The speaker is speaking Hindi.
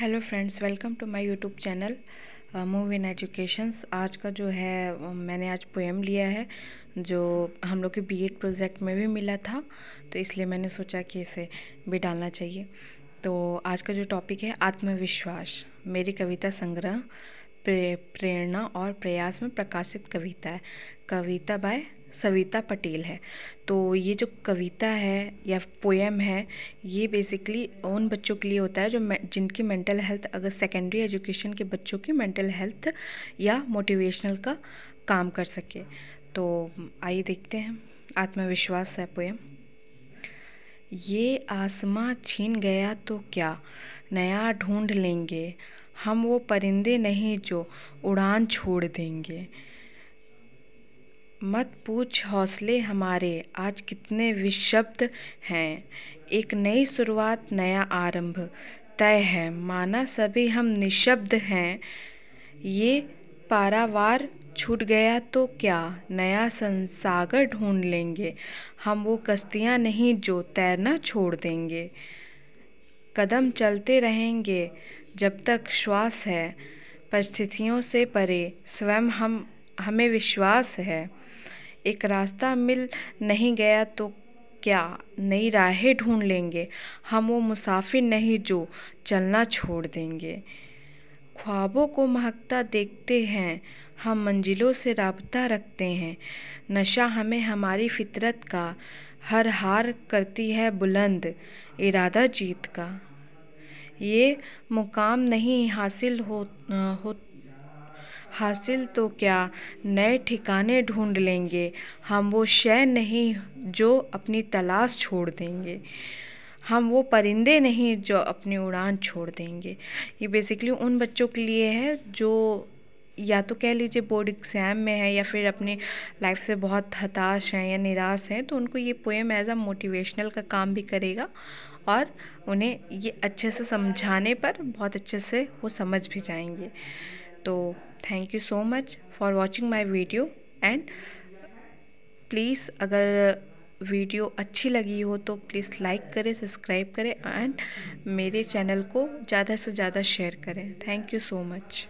hello friends welcome to my YouTube channel move in educations आज का जो है मैंने आज पोएम लिया है जो हम लोग के बीएड प्रोजेक्ट में भी मिला था तो इसलिए मैंने सोचा कि इसे भी डालना चाहिए तो आज का जो टॉपिक है आत्मविश्वास मेरी कविता संग्रह प्रे, प्रेरणा और प्रयास में प्रकाशित कविता है कविता बाय सविता पटेल है तो ये जो कविता है या पोएम है ये बेसिकली उन बच्चों के लिए होता है जो जिनकी मेंटल हेल्थ अगर सेकेंडरी एजुकेशन के बच्चों की मेंटल हेल्थ या मोटिवेशनल का काम कर सके तो आइए देखते हैं आत्मविश्वास है पोएम ये आसमां छीन गया तो क्या नया ढूंढ लेंगे हम वो परिंदे नहीं जो उड़ान छोड़ देंगे मत पूछ हौसले हमारे आज कितने विशब्द हैं एक नई शुरुआत नया आरंभ तय है माना सभी हम निशब्द हैं ये पारावार छूट गया तो क्या नया संसागर ढूंढ लेंगे हम वो कश्तियाँ नहीं जो तैरना छोड़ देंगे कदम चलते रहेंगे जब तक श्वास है परिस्थितियों से परे स्वयं हम हमें विश्वास है एक रास्ता मिल नहीं गया तो क्या नई राहें ढूंढ लेंगे हम वो मुसाफिर नहीं जो चलना छोड़ देंगे ख्वाबों को महकता देखते हैं हम मंजिलों से रबता रखते हैं नशा हमें हमारी फितरत का हर हार करती है बुलंद इरादा जीत का ये मुकाम नहीं हासिल हो, हो हासिल तो क्या नए ठिकाने ढूँढ लेंगे हम वो शय नहीं जो अपनी तलाश छोड़ देंगे हम वो परिंदे नहीं जो अपनी उड़ान छोड़ देंगे ये बेसिकली उन बच्चों के लिए है जो या तो कह लीजिए बोर्ड एग्ज़ाम में है या फिर अपनी लाइफ से बहुत हताश हैं या निराश हैं तो उनको ये पोएम एज अ मोटिवेशनल का काम भी करेगा और उन्हें ये अच्छे से समझाने पर बहुत अच्छे से वो समझ भी जाएंगे तो thank you so much for watching my video and please अगर वीडियो अच्छी लगी हो तो प्लीज़ लाइक करें सब्सक्राइब करें एंड मेरे चैनल को ज़्यादा से ज़्यादा शेयर करें थैंक यू सो मच